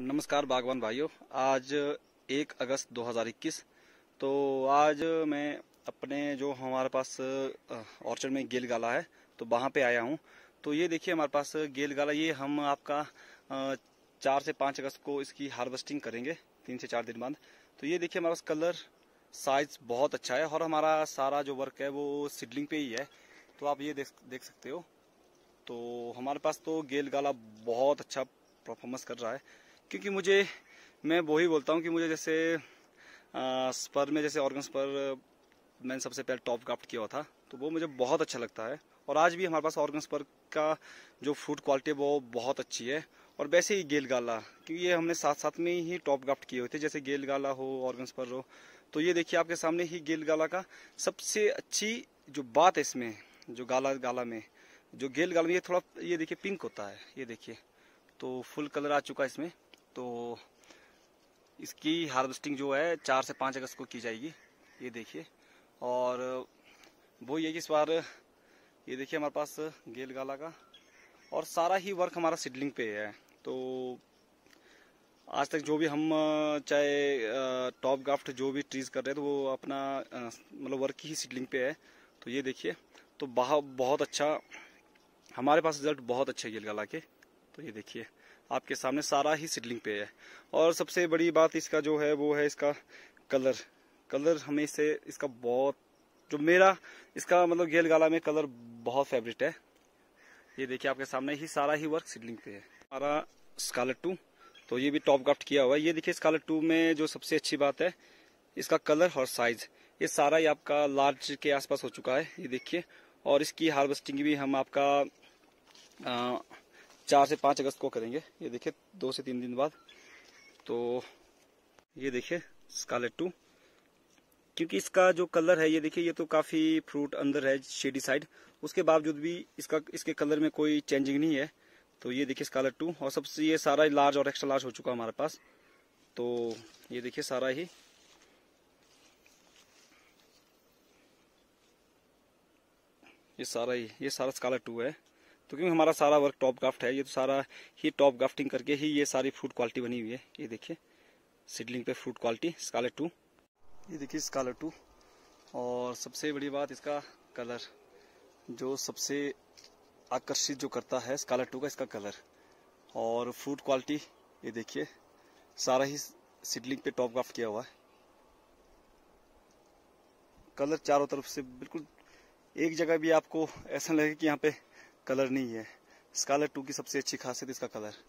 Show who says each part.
Speaker 1: नमस्कार बागवान भाइयों आज एक अगस्त 2021 तो आज मैं अपने जो हमारे पास ऑर्चर्ड में गेल गाला है तो वहाँ पे आया हूँ तो ये देखिए हमारे पास गेल गाला ये हम आपका चार से पाँच अगस्त को इसकी हार्वेस्टिंग करेंगे तीन से चार दिन बाद तो ये देखिए हमारे पास कलर साइज बहुत अच्छा है और हमारा सारा जो वर्क है वो सिडलिंग पे ही है तो आप ये देख देख सकते हो तो हमारे पास तो गेल गाला बहुत अच्छा परफॉर्मेंस कर रहा है क्योंकि मुझे मैं वही बोलता हूँ कि मुझे जैसे स्पर में जैसे ऑर्गन्स पर मैंने सबसे पहले टॉप क्राफ्ट किया हुआ था तो वो मुझे बहुत अच्छा लगता है और आज भी हमारे पास ऑर्गन्स पर का जो फूड क्वालिटी है वो बहुत अच्छी है और वैसे ही गेल गाला क्योंकि ये हमने साथ साथ में ही टॉप ग्राफ्ट किए हुए थे जैसे गेल गाला हो ऑर्गन्स पर हो तो ये देखिए आपके सामने ही गेल गाला का सबसे अच्छी जो बात है इसमें जो गाला गाला में जो गेल गाला में ये थोड़ा ये देखिए पिंक होता है ये देखिए तो फुल कलर आ चुका है इसमें तो इसकी हार्वेस्टिंग जो है चार से पाँच अगस्त को की जाएगी ये देखिए और वो ये कि इस बार ये देखिए हमारे पास गेल गाला का और सारा ही वर्क हमारा सिडलिंग पे है तो आज तक जो भी हम चाहे टॉप ग्राफ्ट जो भी ट्रीज कर रहे थे तो वो अपना मतलब वर्क ही सिडलिंग पे है तो ये देखिए तो बहुत अच्छा हमारे पास रिजल्ट बहुत अच्छे गेल गाला के तो ये देखिए आपके सामने सारा ही सीडलिंग पे है और सबसे बड़ी बात इसका जो है वो है इसका कलर कलर हमें इससे इसका बहुत जो मेरा इसका मतलब गेल गाला में कलर बहुत फेवरेट है ये देखिए आपके सामने ही सारा ही वर्क सीडलिंग पे है हमारा स्कारलेट टू तो ये भी टॉप ग्राफ्ट किया हुआ है ये देखिए स्कारलेट टू में जो सबसे अच्छी बात है इसका कलर और साइज ये सारा ही आपका लार्ज के आसपास हो चुका है ये देखिए और इसकी हार्वेस्टिंग भी हम आपका आ, चार से पाँच अगस्त को करेंगे ये देखिए दो से तीन दिन बाद तो ये देखिए स्कालेट टू क्योंकि इसका जो कलर है ये देखिए ये तो काफ़ी फ्रूट अंदर है शेडी साइड उसके बावजूद भी इसका इसके कलर में कोई चेंजिंग नहीं है तो ये देखिए स्कालेट टू और सबसे ये सारा लार्ज और एक्स्ट्रा लार्ज हो चुका हमारे पास तो ये देखिए सारा ही ये सारा ही ये सारा स्कालेट टू है तो क्योंकि हमारा सारा वर्क टॉप ग्राफ्ट है ये तो सारा ही टॉप ग्राफ्टिंग करके ही ये सारी फ्रूट क्वालिटी बनी हुई है ये देखिए सीडलिंग पे फ्रूट क्वालिटी स्कालर टू ये देखिए स्कालर टू और सबसे बड़ी बात इसका कलर जो सबसे आकर्षित जो करता है स्कालर टू का इसका कलर और फ्रूट क्वालिटी ये देखिए सारा ही सीडलिंग पे टॉप ग्राफ्ट किया हुआ है कलर चारों तरफ से बिल्कुल एक जगह भी आपको ऐसा लगे कि यहाँ पे कलर नहीं है स्कालर टू की सबसे अच्छी खासियत इसका कलर